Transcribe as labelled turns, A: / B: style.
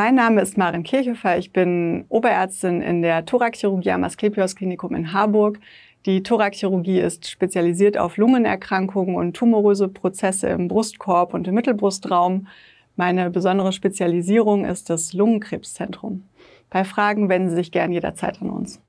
A: Mein Name ist Maren Kirchhofer. Ich bin Oberärztin in der Thoraxchirurgie am Asklepios Klinikum in Harburg. Die Thoraxchirurgie ist spezialisiert auf Lungenerkrankungen und tumoröse Prozesse im Brustkorb und im Mittelbrustraum. Meine besondere Spezialisierung ist das Lungenkrebszentrum. Bei Fragen wenden Sie sich gern jederzeit an uns.